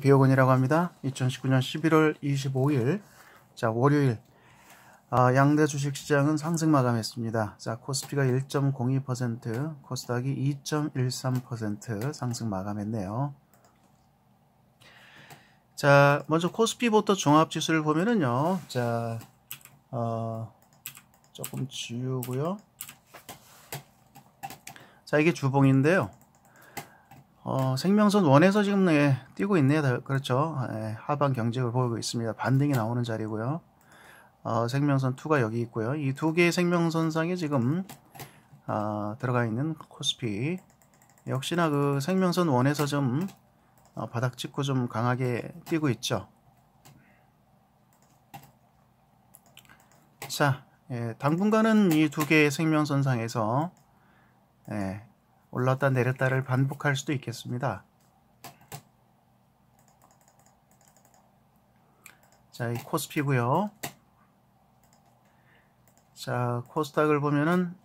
비우근이라고 합니다. 2019년 11월 25일 자 월요일 아, 양대 주식시장은 상승 마감했습니다. 자 코스피가 1.02% 코스닥이 2.13% 상승 마감했네요. 자 먼저 코스피부터 종합지수를 보면은요. 자 어, 조금 지우고요. 자 이게 주봉인데요. 어, 생명선 원에서 지금 예, 뛰고 있네요. 그렇죠. 예, 하반 경직을 보이고 있습니다. 반등이 나오는 자리고요. 어, 생명선 2가 여기 있고요. 이 두 개의 생명선상에 지금 어, 들어가 있는 코스피 역시나 그 생명선 원에서 좀 어, 바닥 찍고 좀 강하게 뛰고 있죠. 자, 예, 당분간은 이 두 개의 생명선상에서 예, 올랐다 내렸다를 반복할 수도 있겠습니다. 자, 이 코스피고요. 자, 코스닥을 보면은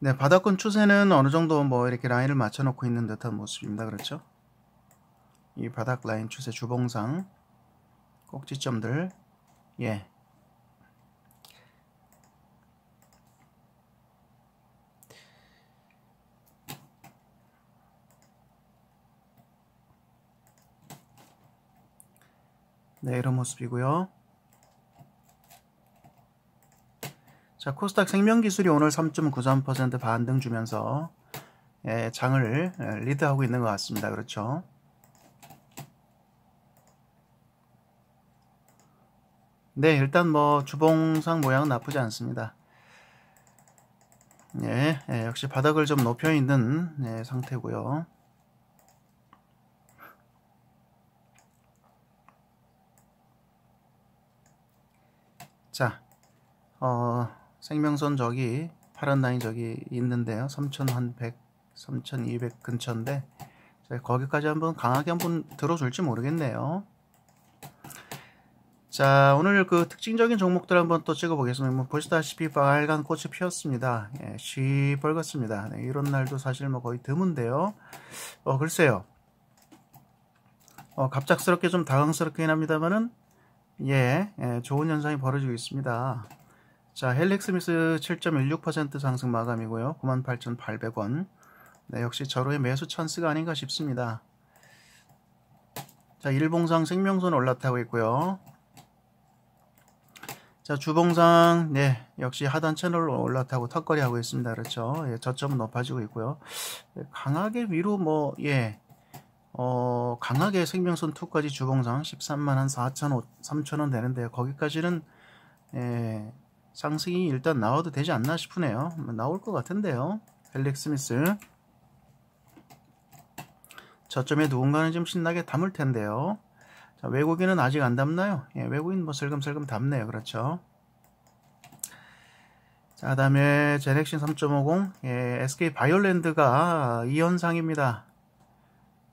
네, 바닥권 추세는 어느 정도 뭐 이렇게 라인을 맞춰 놓고 있는 듯한 모습입니다. 그렇죠? 이 바닥 라인 추세 주봉상 꼭지점들 예. 네, 이런 모습이고요. 자, 코스닥 생명기술이 오늘 3.93% 반등 주면서 예, 장을 예, 리드하고 있는 것 같습니다. 그렇죠? 네, 일단 뭐 주봉상 모양은 나쁘지 않습니다. 예, 예, 역시 바닥을 좀 높여 있는 예, 상태고요. 자, 어, 생명선 저기 파란 라인 저기 있는데요. 3100, 3200 근처인데 자, 거기까지 한번 강하게 한번 들어줄지 모르겠네요. 자, 오늘 그 특징적인 종목들 한번 또 찍어보겠습니다. 뭐 보시다시피 빨간 꽃이 피었습니다. 예, 시뻘겋습니다. 네, 이런 날도 사실 뭐 거의 드문데요. 어, 글쎄요. 어, 갑작스럽게 좀 당황스럽긴 합니다만은 예, 예, 좋은 현상이 벌어지고 있습니다. 자, 헬릭스미스 7.16% 상승 마감이고요. 98,800원. 네, 역시 저로의 매수 찬스가 아닌가 싶습니다. 자, 일봉상 생명선 올라타고 있고요. 자, 주봉상 네, 역시 하단 채널 올라타고 턱걸이 하고 있습니다. 그렇죠? 예, 저점은 높아지고 있고요. 강하게 위로 뭐 예. 어, 강하게 생명선 2까지 주봉상 13만 4천 5, 천원 되는데요. 거기까지는 예, 상승이 일단 나와도 되지 않나 싶으네요. 나올 것 같은데요. 헬릭 스미스 저점에 누군가는 좀 신나게 담을 텐데요. 자, 외국인은 아직 안 담나요? 예, 외국인 뭐 슬금슬금 담네요. 그렇죠. 자, 다음에 제넥신 3.50 예, SK 바이올랜드가 이현상입니다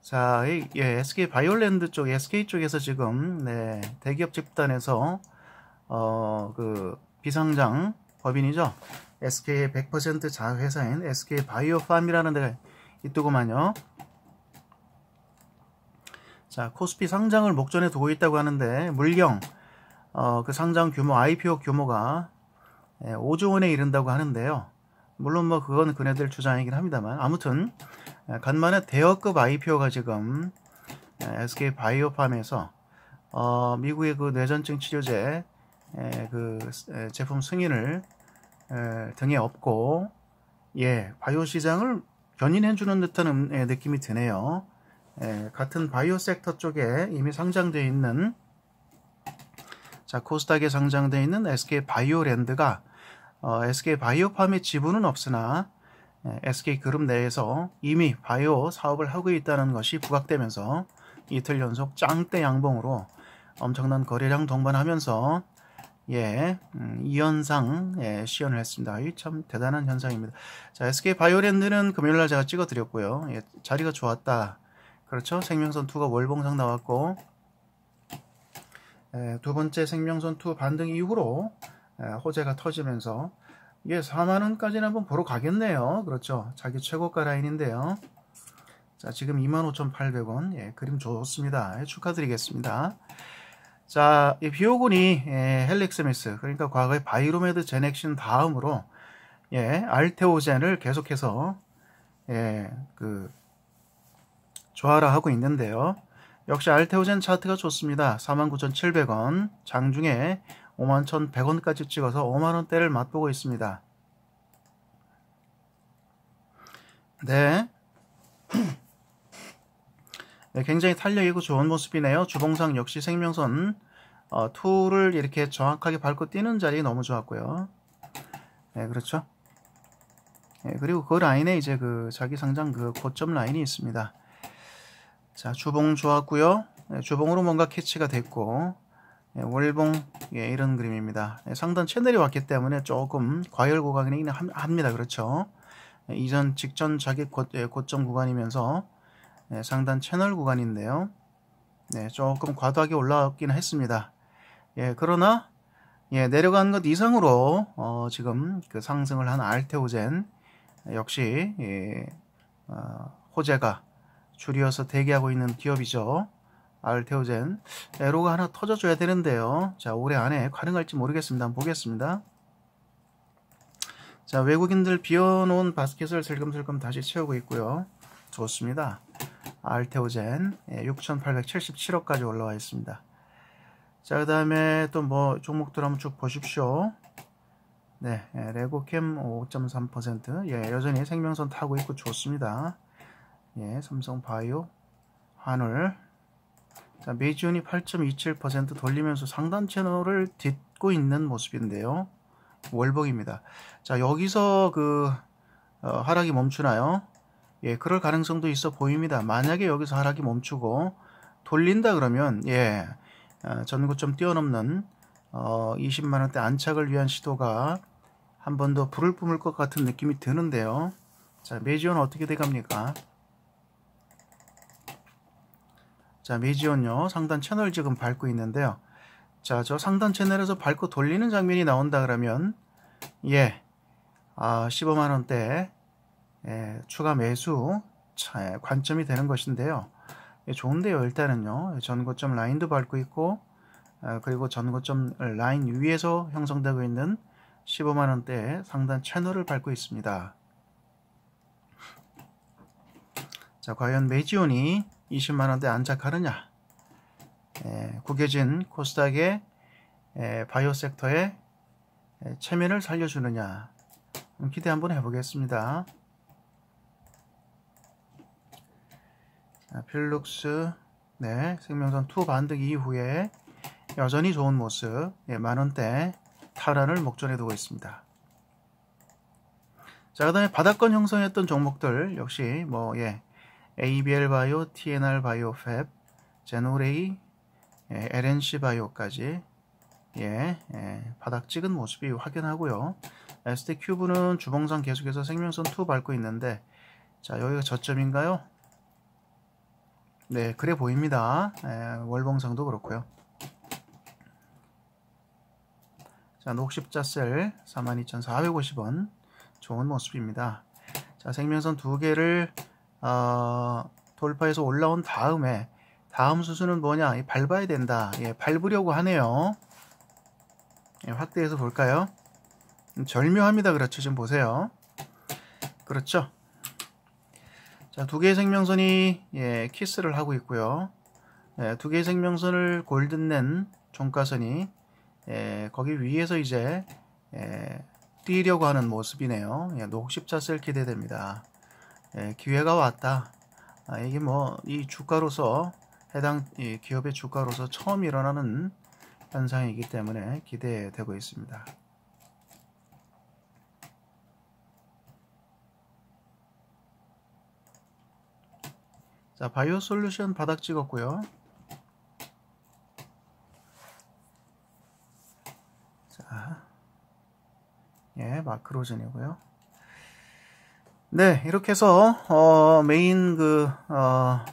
자, 예, SK 바이올랜드 쪽, SK 쪽에서 지금 네, 대기업 집단에서 어, 그 비상장 법인이죠. SK의 100% 자회사인 SK 바이오팜이라는 데가 있더구만요. 자, 코스피 상장을 목전에 두고 있다고 하는데 물경 어, 그 상장 규모 IPO 규모가 5조 예, 원에 이른다고 하는데요. 물론 뭐 그건 그네들 주장이긴 합니다만 아무튼 예, 간만에 대여급 IPO가 지금 SK 예, 바이오팜에서 어, 미국의 그 뇌전증 치료제 에, 예, 그 에, 제품 승인을 에, 등에 업고 예 바이오 시장을 견인해 주는 듯한 음, 에, 느낌이 드네요. 에, 같은 바이오 섹터 쪽에 이미 상장되어 있는 자 코스닥에 상장되어 있는 SK 바이오랜드가 어, SK 바이오팜의 지분은 없으나 SK그룹 내에서 이미 바이오 사업을 하고 있다는 것이 부각되면서 이틀 연속 짱대 양봉으로 엄청난 거래량 동반하면서 예, 음, 2연상 예, 시연을 했습니다. 참 대단한 현상입니다. 자, SK 바이오랜드는 금요일 날 제가 찍어 드렸고요. 예, 자리가 좋았다. 그렇죠? 생명선 2가 월봉상 나왔고 예, 두 번째 생명선 2 반등 이후로 예, 호재가 터지면서 이게 4만원까지는 한번 보러 가겠네요. 그렇죠. 자기 최고가 라인인데요. 자, 지금 25,800원. 예, 그림 좋습니다. 예, 축하드리겠습니다. 자, 이비오군이 예, 헬릭스미스, 그러니까 과거의 바이로메드 제넥신 다음으로 예, 알테오젠을 계속해서 예, 그 조화라하고 있는데요. 역시 알테오젠 차트가 좋습니다. 49,700원 장중에 5 1,100원까지 찍어서 5만원대를 맛보고 있습니다. 네. 네, 굉장히 탄력 이고 좋은 모습이네요. 주봉상 역시 생명선 어, 투를 이렇게 정확하게 밟고 뛰는 자리 너무 좋았고요. 네, 그렇죠. 네, 그리고 그 라인에 이제 그 자기 상장 그 고점 라인이 있습니다. 자, 주봉 좋았고요. 네, 주봉으로 뭔가 캐치가 됐고 예, 월봉 예, 이런 그림입니다. 예, 상단 채널이 왔기 때문에 조금 과열 구간이긴 합니다. 그렇죠? 예, 이전 직전 자기 고, 고점 구간이면서 상단 채널 구간인데요. 네, 조금 과도하게 올라왔긴 했습니다. 예, 그러나 예, 내려간 것 이상으로 어, 지금 그 상승을 한 알테오젠 역시 예, 어, 호재가 줄이어서 대기하고 있는 기업이죠. 알테오젠 에로가 네, 하나 터져줘야 되는데요. 자 올해 안에 가능할지 모르겠습니다. 한번 보겠습니다. 자 외국인들 비워놓은 바스켓을 슬금슬금 다시 채우고 있고요. 좋습니다. 알테오젠 6,877억까지 예, 올라와 있습니다. 자, 그 다음에 또 뭐 종목들 한번 쭉 보십시오. 네, 예, 레고캠 5.3%. 예, 여전히 생명선 타고 있고 좋습니다. 예, 삼성바이오, 한울, 자, 메지온이8.27% 돌리면서 상단 채널을 딛고 있는 모습인데요. 월봉입니다. 자, 여기서 그 어, 하락이 멈추나요? 예, 그럴 가능성도 있어 보입니다. 만약에 여기서 하락이 멈추고 돌린다 그러면 예, 어, 전고점 뛰어넘는 어, 20만 원대 안착을 위한 시도가 한 번 더 불을 뿜을 것 같은 느낌이 드는데요. 자, 매지온 어떻게 돼갑니까? 자, 미지온요. 상단 채널 지금 밟고 있는데요. 자, 저 상단 채널에서 밟고 돌리는 장면이 나온다 그러면 예, 아, 15만 원대 예, 추가 매수 예, 관점이 되는 것인데요. 예, 좋은데요. 일단은요. 예, 전고점 라인도 밟고 있고 아, 그리고 전고점 라인 위에서 형성되고 있는 15만 원대 상단 채널을 밟고 있습니다. 자, 과연 메지온이 20만원대 안착하느냐 에, 구겨진 코스닥의 에, 바이오 섹터의 체면을 살려주느냐 음, 기대 한번 해보겠습니다. 자, 필룩스 네, 생명선 투 반등 이후에 여전히 좋은 모습 네, 예, 만원대 탈환을 목전에 두고 있습니다. 자, 그 다음에 바닥권 형성했던 종목들 역시 뭐 예, ABL 바이오, TNR 바이오 팹, 제노레이, 예, LNC 바이오까지 예, 예, 바닥 찍은 모습이 확연하고요. ST 큐브는 주봉상 계속해서 생명선 2 밟고 있는데 자 여기가 저점인가요? 네 그래 보입니다. 예, 월봉상도 그렇고요. 자 녹십자셀 42,450원 좋은 모습입니다. 자 생명선 두 개를 어, 돌파해서 올라온 다음에 다음 수순은 뭐냐? 밟아야 된다. 예, 밟으려고 하네요. 예, 확대해서 볼까요? 음, 절묘합니다. 그렇죠. 지금 보세요. 그렇죠. 자, 두 개의 생명선이 예, 키스를 하고 있고요. 예, 두 개의 생명선을 골든낸 종가선이 예, 거기 위에서 이제 예, 뛰려고 하는 모습이네요. 예, 녹십자 쓸 기대됩니다. 예, 기회가 왔다. 아, 이게 뭐 이 주가로서 해당 기업의 주가로서 처음 일어나는 현상이기 때문에 기대되고 있습니다. 자, 바이오 솔루션 바닥 찍었고요. 자, 예, 마크로젠이고요. 네, 이렇게 해서 어, 메인 그 어,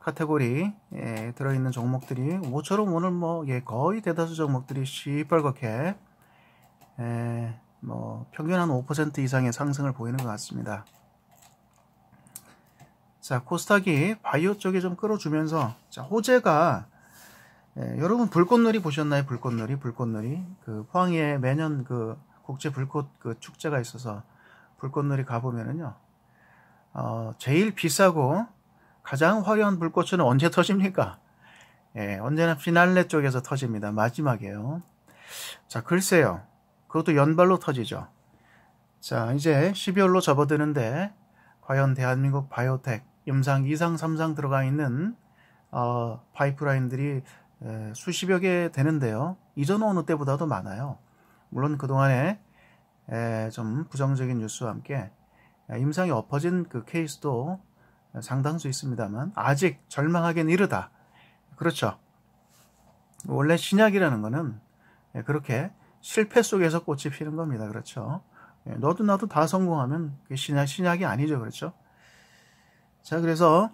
카테고리 에 예, 들어있는 종목들이 모처럼 오늘 뭐 예, 거의 대다수 종목들이 시뻘겋게 에, 예, 뭐 평균 한 5% 이상의 상승을 보이는 것 같습니다. 자 코스닥이 바이오 쪽에 좀 끌어주면서 자 호재가 예, 여러분 불꽃놀이 보셨나요? 불꽃놀이 불꽃놀이 그 포항에 매년 그 국제 불꽃 그 축제가 있어서 불꽃놀이 가보면은요, 어, 제일 비싸고 가장 화려한 불꽃은 언제 터집니까? 예, 언제나 피날레 쪽에서 터집니다. 마지막이에요. 자, 글쎄요. 그것도 연발로 터지죠. 자, 이제 12월로 접어드는데, 과연 대한민국 바이오텍, 임상 2상, 3상 들어가 있는, 어, 파이프라인들이 수십여 개 되는데요. 이전 어느 때보다도 많아요. 물론 그동안에 좀 부정적인 뉴스와 함께 임상이 엎어진 그 케이스도 상당수 있습니다만 아직 절망하기는 이르다. 그렇죠. 원래 신약이라는 거는 그렇게 실패 속에서 꽃이 피는 겁니다. 그렇죠. 너도 나도 다 성공하면 그 신약, 신약이 아니죠. 그렇죠. 자, 그래서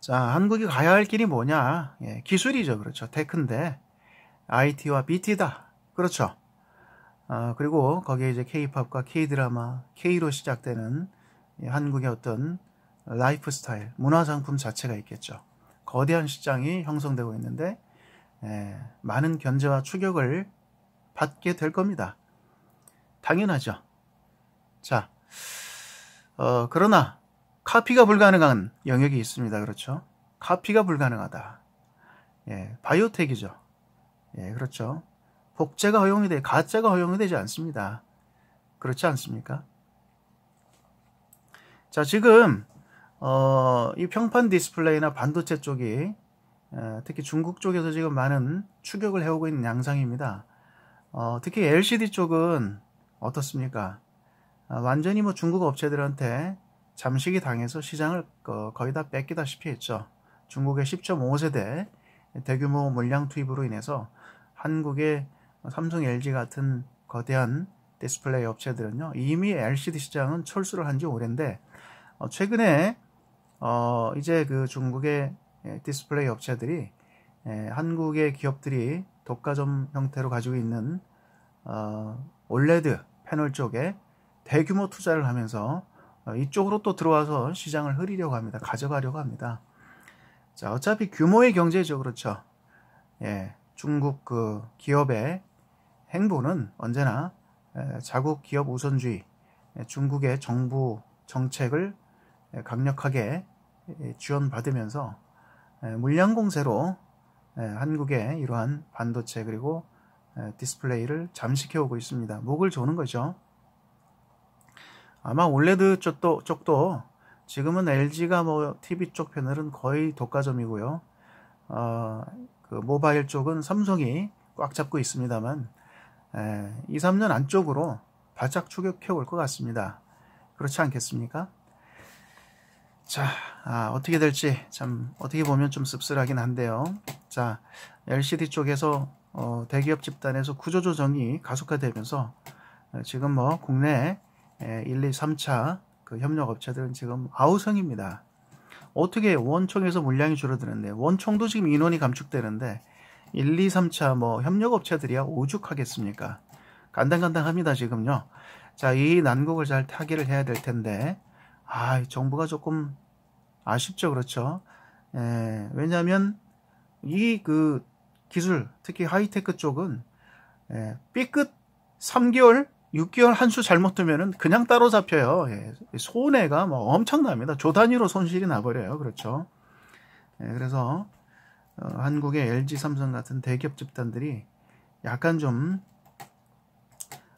자, 한국이 가야 할 길이 뭐냐? 예, 기술이죠. 그렇죠. 테크인데 IT와 BT다. 그렇죠. 아, 그리고 거기에 이제 K-팝과 K-드라마, K로 시작되는 한국의 어떤 라이프 스타일, 문화상품 자체가 있겠죠. 거대한 시장이 형성되고 있는데, 에, 예, 많은 견제와 추격을 받게 될 겁니다. 당연하죠. 자, 어, 그러나 카피가 불가능한 영역이 있습니다. 그렇죠? 카피가 불가능하다. 예, 바이오텍이죠. 예, 그렇죠. 복제가 허용이 돼, 가짜가 허용이 되지 않습니다. 그렇지 않습니까? 자, 지금 어, 이 평판 디스플레이나 반도체 쪽이 어, 특히 중국 쪽에서 지금 많은 추격을 해오고 있는 양상입니다. 어, 특히 LCD 쪽은 어떻습니까? 아, 완전히 뭐 중국 업체들한테 잠식이 당해서 시장을 어, 거의 다 뺏기다시피 했죠. 중국의 10.5세대 대규모 물량 투입으로 인해서 한국의 삼성, LG 같은 거대한 디스플레이 업체들은요 이미 LCD 시장은 철수를 한 지 오랜데 어, 최근에 어, 이제 그 중국의 예, 디스플레이 업체들이 에, 예, 한국의 기업들이 독과점 형태로 가지고 있는 어, OLED 패널 쪽에 대규모 투자를 하면서 어, 이쪽으로 또 들어와서 시장을 흐리려고 합니다. 가져가려고 합니다. 자, 어차피 규모의 경제죠. 그렇죠. 예, 중국 그 기업의 행보는 언제나 자국 기업 우선주의, 중국의 정부 정책을 강력하게 지원받으면서 물량 공세로 한국의 이러한 반도체 그리고 디스플레이를 잠식해오고 있습니다. 목을 조는 거죠. 아마 올레드 쪽도, 쪽도 지금은 LG가 뭐 TV 쪽 패널은 거의 독과점이고요. 어, 그 모바일 쪽은 삼성이 꽉 잡고 있습니다만 2, 예, 3년 안쪽으로 바짝 추격해 올 것 같습니다. 그렇지 않겠습니까? 자, 아, 어떻게 될지 참 어떻게 보면 좀 씁쓸하긴 한데요. 자, LCD 쪽에서 어, 대기업 집단에서 구조조정이 가속화되면서 어, 지금 뭐 국내 1, 2, 3차 그 협력업체들은 지금 아우성입니다. 어떻게 원총에서 물량이 줄어드는데 원총도 지금 인원이 감축되는데 1, 2, 3차 뭐 협력업체들이야 오죽하겠습니까? 간당간당합니다 지금요. 자, 이 난국을 잘 타개를 해야 될 텐데 아, 정부가 조금 아쉽죠, 그렇죠? 에, 예, 왜냐하면 이 그 기술, 특히 하이테크 쪽은 에, 예, 삐끗 3개월, 6개월 한 수 잘못 두면은 그냥 따로 잡혀요. 예, 손해가 뭐 엄청납니다. 조 단위로 손실이 나버려요, 그렇죠? 예, 그래서 어, 한국의 LG, 삼성 같은 대기업 집단들이 약간 좀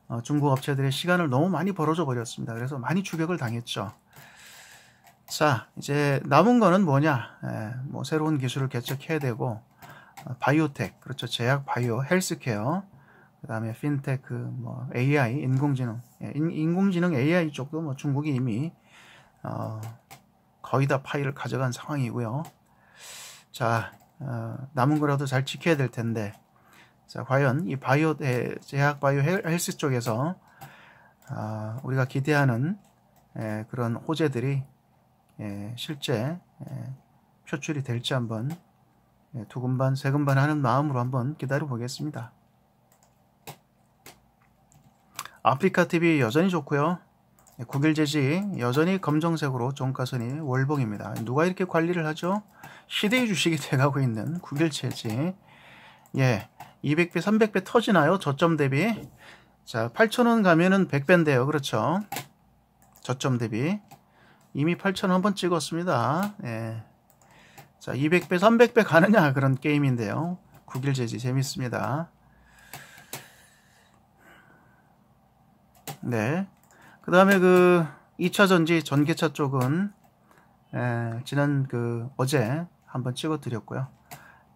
어, 중국 업체들의 시간을 너무 많이 벌어져 버렸습니다. 그래서 많이 추격을 당했죠. 자, 이제 남은 거는 뭐냐? 예, 뭐 새로운 기술을 개척해야 되고 어, 바이오텍, 그렇죠. 제약, 바이오, 헬스케어, 그다음에 핀테크, 뭐 AI, 인공지능, 예, 인, 공지능 AI 쪽도 뭐 중국이 이미 어, 거의 다 파일을 가져간 상황이고요. 자, 어, 남은 거라도 잘 지켜야 될 텐데 자 과연 이 바이오 제약 바이오 헬스 쪽에서 어, 우리가 기대하는 그런 호재들이 실제 표출이 될지 한번 두근반 세근반 하는 마음으로 한번 기다려 보겠습니다. 아프리카 TV 여전히 좋고요. 국일재지 여전히 검정색으로 종가선이 월봉입니다. 누가 이렇게 관리를 하죠? 시대의 주식이 돼가고 있는 국일재지 예, 200배, 300배 터지나요? 저점 대비 자, 8,000원 가면은 100배인데요. 그렇죠? 저점 대비 이미 8,000원 한 번 찍었습니다. 예. 자, 200배, 300배 가느냐 그런 게임인데요. 국일재지 재밌습니다. 네. 그 다음에 그 2차 전지 전기차 쪽은 예, 지난 그 어제 한번 찍어 드렸고요.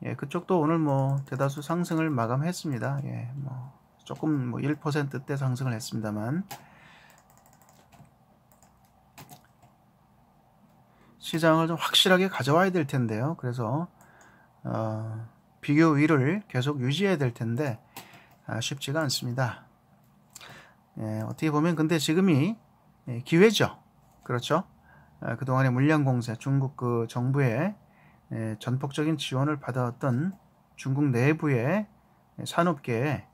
예, 그쪽도 오늘 뭐 대다수 상승을 마감했습니다. 예, 뭐 조금 뭐 1%대 상승을 했습니다만 시장을 좀 확실하게 가져와야 될 텐데요. 그래서 어, 비교 위를 계속 유지해야 될 텐데 아, 쉽지가 않습니다. 예, 어떻게 보면 근데 지금이 예, 기회죠. 그렇죠? 예, 그동안의 물량 공세, 중국 그 정부의 예, 전폭적인 지원을 받아왔던 중국 내부의 예, 산업계에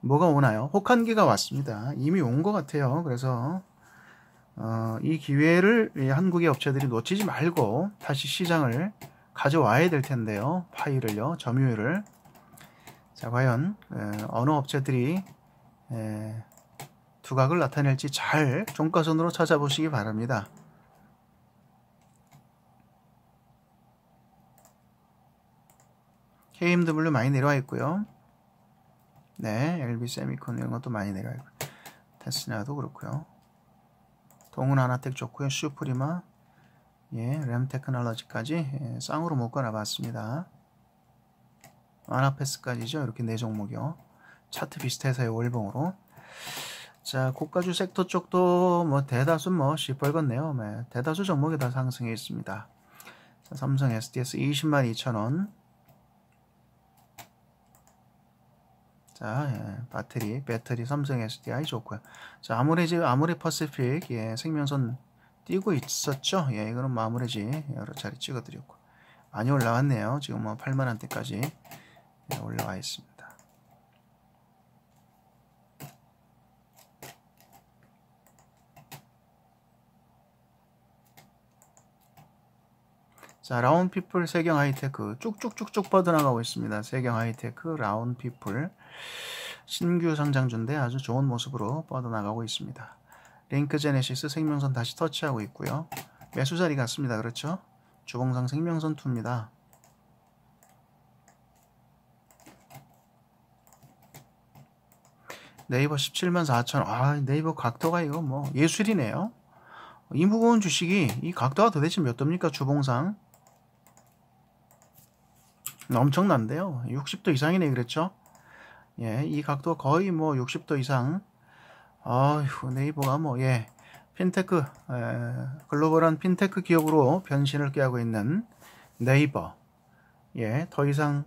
뭐가 오나요? 혹한기가 왔습니다. 이미 온 것 같아요. 그래서 어, 이 기회를 한국의 업체들이 놓치지 말고 다시 시장을 가져와야 될 텐데요. 파이를요, 점유율을. 자, 과연 에, 예, 어느 업체들이 에, 두각을 나타낼지 잘 종가선으로 찾아보시기 바랍니다. KMW 많이 내려와 있고요. 네, LB 세미콘 이런 것도 많이 내려와 있고 테스나도 그렇고요. 동훈 아나텍 좋고요. 슈프리마, 예, 램 테크놀로지까지 예, 쌍으로 묶어놔봤습니다. 아나페스까지죠. 이렇게 네 종목이요. 차트 비슷해서요. 월봉으로. 자, 고가주 섹터 쪽도 뭐 대다수 뭐 시뻘겋네요. 네, 대다수 종목이 다 상승해 있습니다. 자, 삼성 SDS 20만 2천원. 자, 예, 배터리, 배터리 삼성 SDI 좋고요. 자, 아무래지, 아무리 퍼시픽, 예, 생명선 뛰고 있었죠. 예, 이거는 마무리지 뭐 여러 차례 찍어드렸고. 많이 올라왔네요. 지금 뭐 8만원대까지 예, 올라와 있습니다. 자, 라운피플 세경 하이테크 쭉쭉쭉쭉 뻗어나가고 있습니다. 세경 하이테크 라운피플 신규 상장주인데 아주 좋은 모습으로 뻗어나가고 있습니다. 링크 제네시스 생명선 다시 터치하고 있고요. 매수 자리 같습니다. 그렇죠? 주봉상 생명선 2입니다. 네이버 17만 4천 아 네이버 각도가 이거 뭐 예술이네요. 이 무거운 주식이 이 각도가 도대체 몇 도입니까? 주봉상 엄청난데요. 60도 이상이네 그랬죠? 예, 이 각도 거의 뭐 60도 이상. 아휴, 네이버가 뭐, 예, 핀테크, 에, 글로벌한 핀테크 기업으로 변신을 꾀하고 있는 네이버. 예, 더 이상,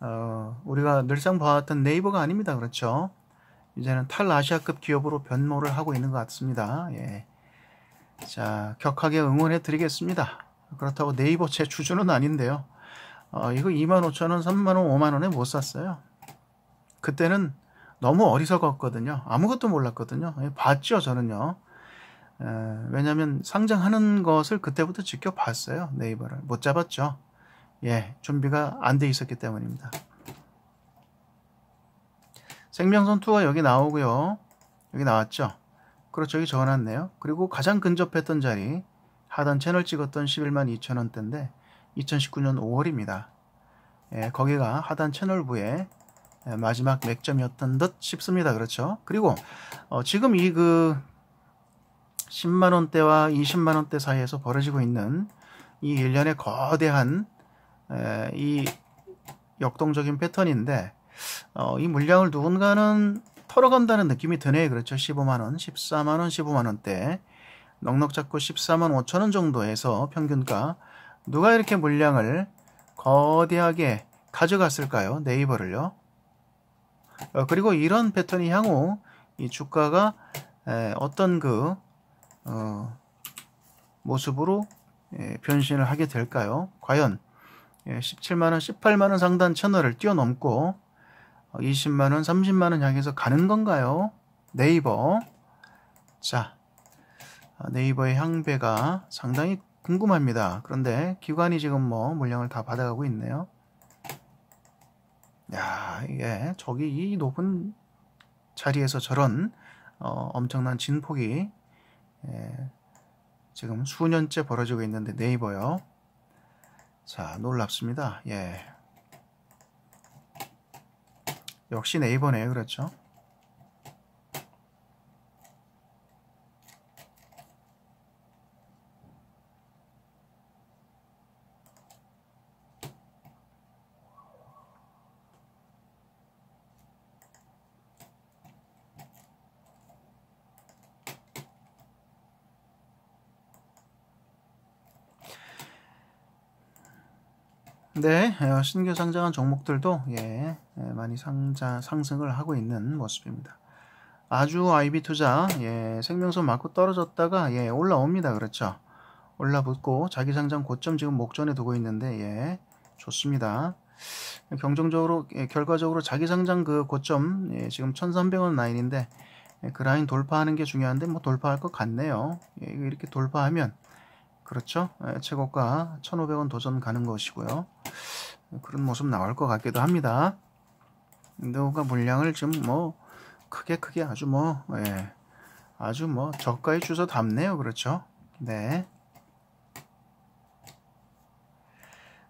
어, 우리가 늘상 봐왔던 네이버가 아닙니다. 그렇죠? 이제는 탈아시아급 기업으로 변모를 하고 있는 것 같습니다. 예. 자, 격하게 응원해 드리겠습니다. 그렇다고 네이버 제 주주는 아닌데요. 어, 이거 25,000원, 3만원, 5만원에 못 샀어요. 그때는 너무 어리석었거든요. 아무것도 몰랐거든요. 예, 봤죠, 저는요. 왜냐하면 상장하는 것을 그때부터 지켜봤어요. 네이버를. 못 잡았죠. 예, 준비가 안 돼 있었기 때문입니다. 생명선투가 여기 나오고요. 여기 나왔죠. 그렇죠. 여기 적어놨네요. 그리고 가장 근접했던 자리 하단 채널 찍었던 112,000원대인데 2019년 5월입니다. 예, 거기가 하단 채널부의 예, 마지막 맥점이었던 듯 싶습니다. 그렇죠? 그리고 어, 지금 이 그 10만원대와 20만원대 사이에서 벌어지고 있는 이 일련의 거대한 에, 예, 이 역동적인 패턴인데 어, 이 물량을 누군가는 털어간다는 느낌이 드네요. 그렇죠? 15만원, 14만원, 15만원대 넉넉 잡고 14만 5천원 정도에서 평균가 누가 이렇게 물량을 거대하게 가져갔을까요? 네이버를요. 어, 그리고 이런 패턴이 향후 이 주가가 어떤 그 어, 모습으로 예, 변신을 하게 될까요? 과연 17만원, 예, 18만원 상단 채널을 뛰어넘고 20만원, 어, 30만원 향해서 가는 건가요? 네이버 자 아, 네이버의 향배가 상당히 궁금합니다. 그런데 기관이 지금 뭐 물량을 다 받아가고 있네요. 야, 이게 저기 이 높은 자리에서 저런 어, 엄청난 진폭이 예, 지금 수년째 벌어지고 있는데 네이버요. 자, 놀랍습니다. 예. 역시 네이버네요. 그렇죠? 네, 어, 신규 상장한 종목들도 예, 예, 많이 상자 상승을 하고 있는 모습입니다. 아주 IB 투자 예, 생명선 맞고 떨어졌다가 예, 올라옵니다. 그렇죠? 올라붙고 자기 상장 고점 지금 목전에 두고 있는데 예, 좋습니다. 경정적으로 예, 결과적으로 자기 상장 그 고점 예, 지금 1,300원 라인인데 예, 그 라인 돌파하는 게 중요한데 뭐 돌파할 것 같네요. 예, 이렇게 돌파하면 그렇죠? 예, 최고가 1,500원 도전 가는 것이고요. 그런 모습 나올 것 같기도 합니다. 인도가 물량을 지금 뭐 크게 크게 아주 뭐 예, 아주 뭐 저가에 주서 담네요. 그렇죠? 네.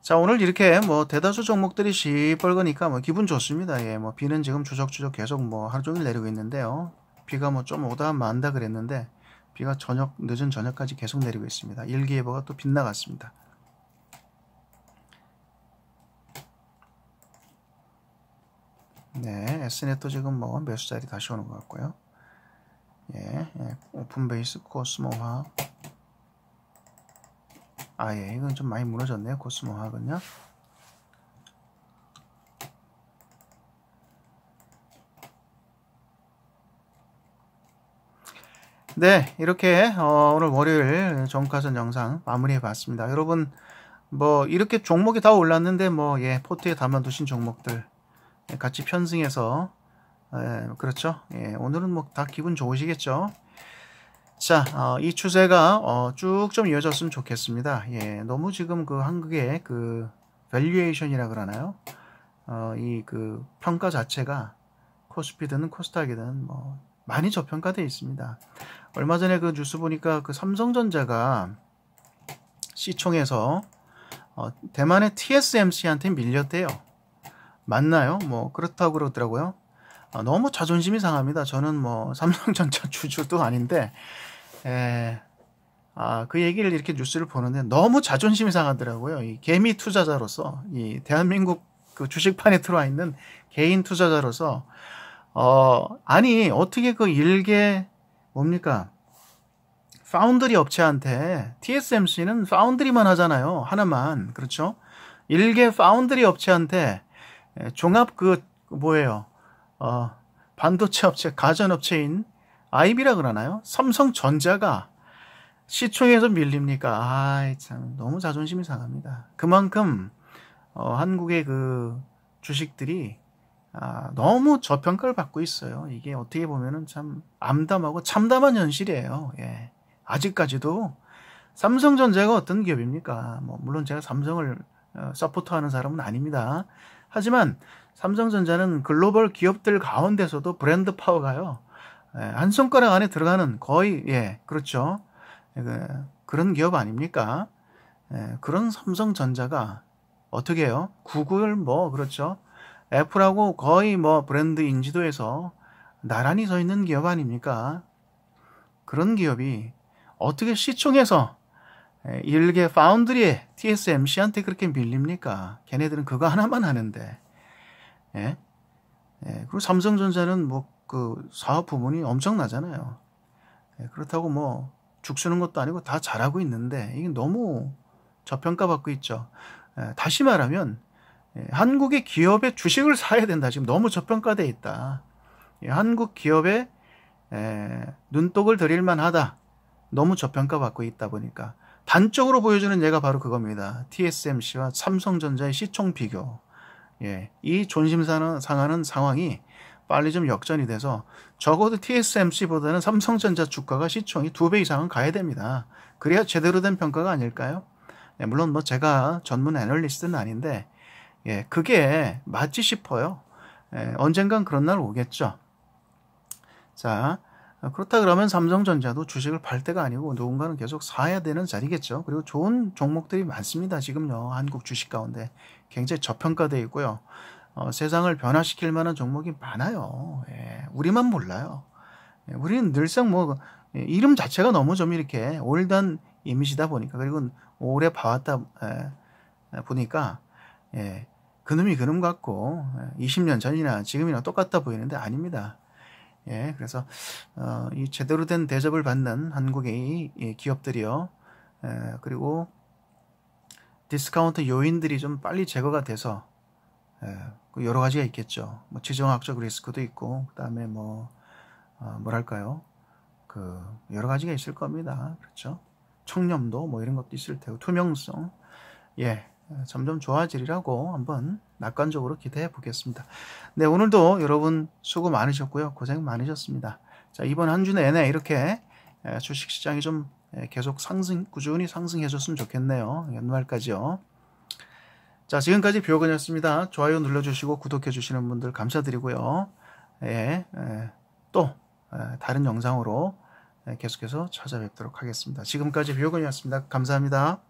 자 오늘 이렇게 뭐 대다수 종목들이 시뻘거니까 뭐 기분 좋습니다. 예, 뭐 비는 지금 주적주적 계속 뭐 하루 종일 내리고 있는데요. 비가 뭐 좀 오다 만다 그랬는데 비가 저녁 늦은 저녁까지 계속 내리고 있습니다. 일기예보가 또 빗나갔습니다. 네, S넷도 n 지금 뭐 매수자리 다시 오는 것 같고요. 예, 예 오픈베이스 코스모화 아, 예, 이건 좀 많이 무너졌네요. 코스모화학은요. 네, 이렇게 어, 오늘 월요일 정가선 영상 마무리해봤습니다. 여러분, 뭐 이렇게 종목이 다 올랐는데 뭐 예, 포트에 담아두신 종목들 예, 같이 편승해서 예, 그렇죠. 예, 오늘은 뭐 다 기분 좋으시겠죠. 자, 어, 이 추세가 어, 쭉 좀 이어졌으면 좋겠습니다. 예, 너무 지금 그 한국의 그 밸류에이션이라 그러나요? 어, 이그 평가 자체가 코스피든 코스닥이든 뭐 많이 저평가되어 있습니다. 얼마 전에 그 뉴스 보니까 그 삼성전자가 시총에서 어, 대만의 TSMC한테 밀렸대요. 맞나요? 뭐 그렇다고 그러더라고요. 아, 너무 자존심이 상합니다. 저는 뭐 삼성전자 주주도 아닌데 에, 아, 그 얘기를 이렇게 뉴스를 보는데 너무 자존심이 상하더라고요. 이 개미 투자자로서 이 대한민국 그 주식판에 들어와 있는 개인 투자자로서 어, 아니, 어떻게 그 일개, 뭡니까? 파운드리 업체한테, TSMC는 파운드리만 하잖아요. 하나만. 그렇죠? 일개 파운드리 업체한테, 종합 그, 뭐예요? 어, 반도체 업체, 가전업체인 IB라 그러나요? 삼성전자가 시총에서 밀립니까? 아이, 참, 너무 자존심이 상합니다. 그만큼, 어, 한국의 그 주식들이 아, 너무 저평가를 받고 있어요. 이게 어떻게 보면은 참 암담하고 참담한 현실이에요. 예. 아직까지도 삼성전자가 어떤 기업입니까? 뭐 물론 제가 삼성을 어, 서포터하는 사람은 아닙니다. 하지만 삼성전자는 글로벌 기업들 가운데서도 브랜드 파워가요. 예, 한 손가락 안에 들어가는 거의 예 그렇죠. 예, 그, 그런 기업 아닙니까? 예, 그런 삼성전자가 어떻게 해요? 구글 뭐 그렇죠. 애플하고 거의 뭐 브랜드 인지도에서 나란히 서 있는 기업 아닙니까? 그런 기업이 어떻게 시총에서 일개 파운드리에 TSMC한테 그렇게 밀립니까? 걔네들은 그거 하나만 하는데. 예? 예 그리고 삼성전자는 뭐 그 사업 부문이 엄청나잖아요. 예, 그렇다고 뭐 죽쓰는 것도 아니고 다 잘하고 있는데 이게 너무 저평가받고 있죠. 예, 다시 말하면 예, 한국의 기업의 주식을 사야 된다. 지금 너무 저평가돼 있다. 예, 한국 기업에 눈독을 들일 만하다. 너무 저평가받고 있다 보니까 단적으로 보여주는 예가 바로 그겁니다. TSMC와 삼성전자의 시총 비교. 예, 이 존심상하는 상황이 빨리 좀 역전이 돼서 적어도 TSMC보다는 삼성전자 주가가 시총이 두 배 이상은 가야 됩니다. 그래야 제대로 된 평가가 아닐까요? 예, 물론 뭐 제가 전문 애널리스트는 아닌데 예, 그게 맞지 싶어요. 예, 언젠간 그런 날 오겠죠. 자, 그렇다 그러면 삼성전자도 주식을 팔 때가 아니고 누군가는 계속 사야 되는 자리겠죠. 그리고 좋은 종목들이 많습니다. 지금요. 한국 주식 가운데 굉장히 저평가되어 있고요. 어, 세상을 변화시킬 만한 종목이 많아요. 예, 우리만 몰라요. 예, 우리는 늘상 뭐 예, 이름 자체가 너무 좀 이렇게 올단 이미지다 보니까 그리고 오래 봐왔다 예, 보니까 예, 그놈이 그놈 같고 20년 예, 전이나 지금이나 똑같아 보이는데 아닙니다. 예, 그래서 어, 이 제대로 된 대접을 받는 한국의 예, 기업들이요. 예, 그리고 디스카운트 요인들이 좀 빨리 제거가 돼서 예, 그 여러 가지가 있겠죠. 뭐 지정학적 리스크도 있고 그다음에 뭐 어, 뭐랄까요? 그 여러 가지가 있을 겁니다. 그렇죠? 청렴도 뭐 이런 것도 있을 테고 투명성. 예. 점점 좋아지리라고 한번 낙관적으로 기대해 보겠습니다. 네, 오늘도 여러분 수고 많으셨고요. 고생 많으셨습니다. 자, 이번 한 주 내내 이렇게 주식시장이 좀 계속 상승, 꾸준히 상승해줬으면 좋겠네요. 연말까지요. 자, 지금까지 비오근이었습니다. 좋아요 눌러주시고 구독해주시는 분들 감사드리고요. 예, 예, 또 다른 영상으로 계속해서 찾아뵙도록 하겠습니다. 지금까지 비오근이었습니다. 감사합니다.